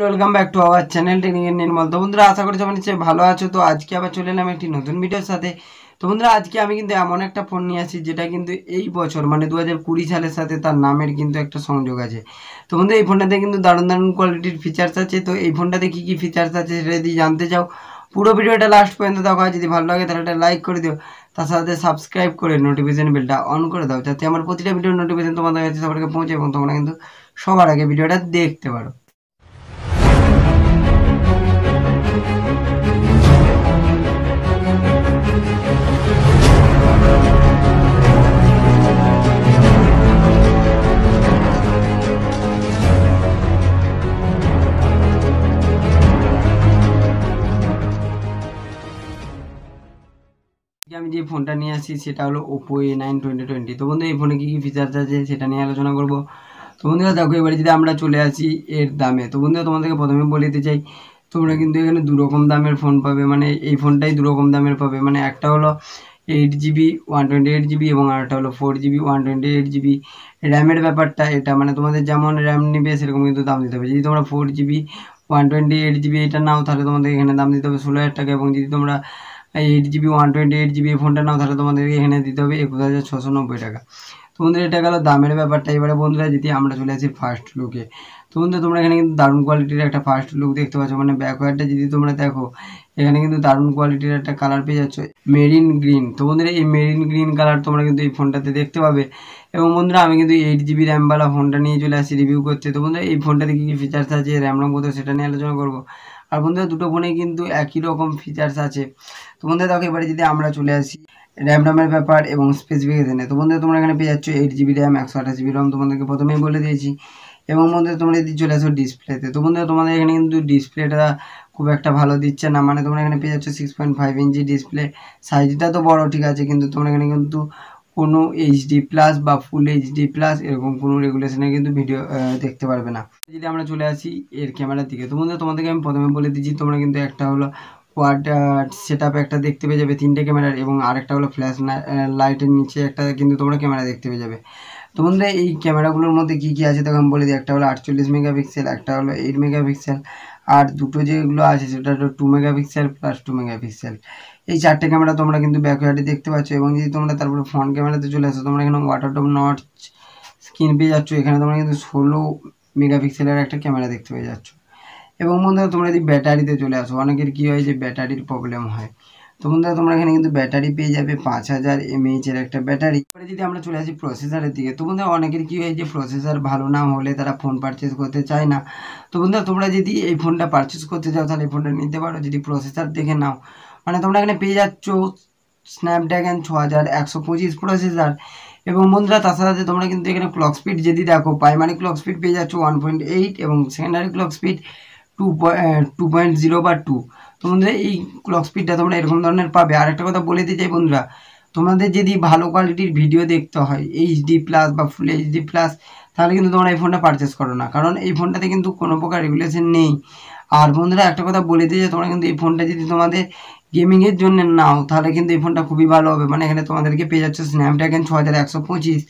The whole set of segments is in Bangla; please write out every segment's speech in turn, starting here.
welcome back to our channel training এর নির্মল তো বন্ধুরা আশা করি সবাই নিশ্চয়ই ভালো আছো তো আজকে আবার চলে এলাম একটি নতুন ভিডিওর সাথে তো বন্ধুরা আজকে আমি কিন্তু এমন একটা ফোন নিয়ে আসি যেটা কিন্তু এই বছর মানে দু সালের সাথে তার নামের কিন্তু একটা সংযোগ আছে তো বন্ধু এই ফোনটাতে কিন্তু দারুণ দারুণ কোয়ালিটির ফিচার্স আছে তো এই ফোনটাতে কী কী ফিচার্স আছে সেটা যদি জানতে চাও পুরো ভিডিওটা লাস্ট পর্যন্ত দেখো যদি ভালো লাগে তাহলে একটা লাইক করে দিও তার সাথে সাবস্ক্রাইব করে নোটিফিকেশন বেলটা অন করে দাও যাতে আমার প্রতিটা ভিডিও নোটিফিকেশন তোমাদের কাছে সবার কাছে পৌঁছে এবং তোমরা কিন্তু সবার আগে ভিডিওটা দেখতে পারো যে ফোনটা নিয়ে আসি সেটা হলো Oppo A nine twenty twenty তো বন্ধু এই ফোনে কী কী ফিচার্স আছে সেটা নিয়ে আলোচনা করবো তো বন্ধুরা দেখো এবারে যদি আমরা চলে আসি এর দামে তো বন্ধুরা তোমাদেরকে প্রথমে বলে দিতে চাই তোমরা কিন্তু এখানে দুরকম দামের ফোন পাবে মানে এই ফোনটাই দুরকম দামের পাবে মানে একটা হলো eight GB one twenty eight GB এবং আরেকটা হলো four GB one twenty eight GB র্যামের ব্যাপারটা এটা মানে তোমাদের যেমন র্যাম নেবে সেরকম কিন্তু দাম দিতে হবে যদি তোমরা four GB one twenty eight GB এটা নাও তাহলে তোমাদের এখানে দাম দিতে হবে ষোলো হাজার টাকা এবং যদি তোমরা eight GB one twenty eight GB এই ফোনটা নাও তাহলে তোমাদেরকে এখানে দিতে হবে একুশ হাজার ছশো নব্বই টাকা তো বন্ধুরা এটা গেল দামের ব্যাপারটা এবারে বন্ধুরা যদি আমরা চলে আসি ফার্স্ট লুকে তো বন্ধু তোমরা এখানে কিন্তু দারুণ কোয়ালিটির একটা ফার্স্ট লুক দেখতে পাচ্ছ মানে ব্যাকওয়ার্ডটা যদি তোমরা দেখো এখানে কিন্তু দারুণ কোয়ালিটির একটা কালার পেয়ে যাচ্ছ মেরিন গ্রিন তো বন্ধুরা এই মেরিন গ্রিন কালার তোমরা কিন্তু এই ফোনটাতে দেখতে পাবে এবং বন্ধুরা আমি কিন্তু এইট জিবি র্যামওয়ালা ফোনটা নিয়ে চলে আসছি রিভিউ করতে তো বন্ধুরা এই ফোনটাতে কী কী ফিচার্স আছে র্যাম রম কত সেটা নিয়ে আলোচনা করবো আর বন্ধুরা দুটো ফোনে কিন্তু একই রকম ফিচার্স আছে তো বন্ধুরা দেখো এবারে যদি আমরা চলে আসি র্যাম রামের ব্যাপার এবং স্পেসিফিকেশানে তো বন্ধুরা তোমরা এখানে পেয়ে যাচ্ছ এইট জিবি র্যাম একশো আঠাশ জিবি রম তোমাদেরকে প্রথমেই বলে দিয়েছি এবং বন্ধুরা তোমরা যদি চলে আসো ডিসপ্লেতে তো বন্ধুরা তোমাদের এখানে কিন্তু ডিসপ্লেটা খুব একটা ভালো দিচ্ছে না মানে তোমরা এখানে পেয়ে যাচ্ছ six point five inch display সাইজটা তো বড় ঠিক আছে কিন্তু তোমরা এখানে কিন্তু কোনো এইচডি প্লাস বা ফুল এইচডি প্লাস এরকম কোনো রেগুলেশনে কিন্তু ভিডিও দেখতে পারবে না যদি আমরা চলে আসি এর ক্যামেরার দিকে তো বন্ধুরা তোমাদেরকে আমি প্রথমে বলে দিচ্ছি তোমরা কিন্তু একটা হলো কোয়াড সেট একটা দেখতে পেয়ে যাবে তিনটে ক্যামেরার এবং আরেকটা হলো ফ্ল্যাশ লাইটের নিচে একটা কিন্তু তোমরা ক্যামেরা দেখতে পেয়ে যাবে তো বন্ধুরা এই ক্যামেরাগুলোর মধ্যে কী কী আছে তখন আমি বলে দিই একটা হলো আটচল্লিশ মেগাপিক্সেল একটা হলো এইট মেগাপিক্সেল আর দুটো যেগুলো আছে সেটা হলো two megapixel plus two megapixel এই চারটে ক্যামেরা তোমরা কিন্তু ব্যাকওয়ার্ডে দেখতে পাচ্ছ এবং যদি তোমরা তারপরে ফ্রন্ট ক্যামেরাতে চলে আসো তোমরা এখানে ওয়াটার টপ নট স্ক্রিন পেয়ে যাচ্ছ এখানে তোমরা কিন্তু ষোলো মেগাপিক্সেলের একটা ক্যামেরা দেখতে পেয়ে যাচ্ছ এবং বন্ধুরা তোমরা যদি ব্যাটারিতে চলে আসো অনেকের কী হয় যে ব্যাটারির প্রবলেম হয় তো বন্ধুরা তোমরা এখানে কিন্তু ব্যাটারি পেয়ে যাবে পাঁচ হাজার এর একটা ব্যাটারি এবারে যদি আমরা চলে আসি প্রসেসারের দিকে তো বন্ধুরা অনেকের কী হয় যে প্রসেসার ভালো না হলে তারা ফোন পারচেস করতে চায় না তো বন্ধুরা তোমরা যদি এই ফোনটা পারচেস করতে চাও তাহলে এই ফোনটা নিতে পারো যদি প্রসেসার দেখে নাও মানে তোমরা এখানে পেয়ে যাচ্ছ স্ন্যাপড্রাগন ছ হাজার একশো পঁচিশ প্রসেসার এবং বন্ধুরা তার সাথে তোমরা কিন্তু এখানে ক্লক স্পিড যদি দেখো প্রাইমারি ক্লক স্পিড পেয়ে যাচ্ছ ওয়ান পয়েন্ট এইট এবং secondary clock speed two two point zero বা টু তো বন্ধুরা এই ক্লক স্পিডটা তোমরা এরকম ধরনের পাবে আর একটা কথা বলে দিতে চাই বন্ধুরা তোমাদের যদি ভালো কোয়ালিটির ভিডিও দেখতে হয় এইচডি প্লাস বা ফুল এইচডি প্লাস তাহলে কিন্তু তোমরা এই ফোনটা পারচেস করো না কারণ এই ফোনটাতে কিন্তু কোনো প্রকার রেগুলেশন নেই আর বন্ধুরা একটা কথা বলে দিই তোমরা কিন্তু এই ফোনটা যদি তোমাদের গেমিংয়ের জন্য নাও তাহলে কিন্তু এই ফোনটা খুবই ভালো হবে মানে এখানে তোমাদেরকে পেয়ে যাচ্ছে স্ন্যাপড্রাগন ছ হাজার একশো পঁচিশ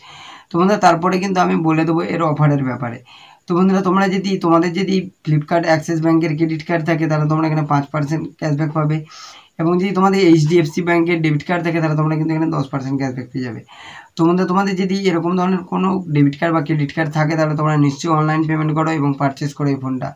তো তারপরে কিন্তু আমি বলে দেবো এর অফারের ব্যাপারে তো বন্ধুরা তোমরা যদি তোমাদের যদি ফ্লিপকার্ট অ্যাক্সিস ব্যাঙ্কের ক্রেডিট কার্ড থাকে তাহলে তোমরা এখানে পাঁচ পার্সেন্ট ক্যাশব্যাক পাবে এবং যদি তোমাদের এইচডিএফসি ব্যাঙ্কের ডেবিট কার্ড থাকে তাহলে তোমরা কিন্তু এখানে দশ পার্সেন্ট ক্যাশব্যাক পেয়ে যাবে তোমাদের তোমাদের যদি এরকম ধরনের কোনো ডেবিট কার্ড বা ক্রেডিট কার্ড থাকে তাহলে তোমরা নিশ্চয়ই অনলাইন পেমেন্ট করো এবং পারচেস করো এই ফোনটা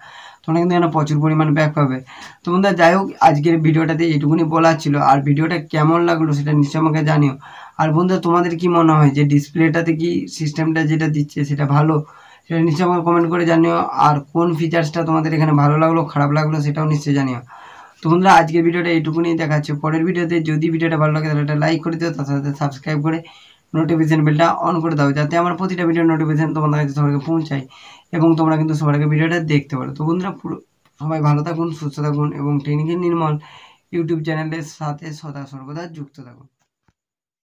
তোমরা কিন্তু এখানে প্রচুর পরিমাণ ব্যাক পাবে তো বন্ধুরা যাই হোক আজকের ভিডিওটাতে এইটুকুনি বলা ছিল আর ভিডিওটা কেমন লাগলো সেটা নিশ্চয়ই আমাকে জানিও আর বন্ধুরা তোমাদের কি মনে হয় যে ডিসপ্লেটাতে কি সিস্টেমটা যেটা দিচ্ছে সেটা ভালো সেটা নিশ্চয়ই আমাকে কমেন্ট করে জানিও আর কোন ফিচার্সটা তোমাদের এখানে ভালো লাগলো খারাপ লাগলো সেটাও নিশ্চয়ই জানিও তো বন্ধুরা আজকের ভিডিওটা এইটুকুনি দেখাচ্ছে পরের ভিডিওতে যদি ভিডিওটা ভালো লাগে তাহলে একটা লাইক করে দিও তার সাথে সাবস্ক্রাইব করে নোটিফিকেশান বেলটা অন করে দাও যাতে আমার প্রতিটা ভিডিও নোটিফিকেশান তোমাদের কাছে সবাইকে পৌঁছায় এবং তোমরা কিন্তু সবার আগে ভিডিওটা দেখতে পারো তো বন্ধুরা পুরো সবাই ভালো থাকুন সুস্থ থাকুন এবং ট্রেনিংয়ের নির্মল ইউটিউব চ্যানেলের সাথে সদা সর্বদা যুক্ত থাকুন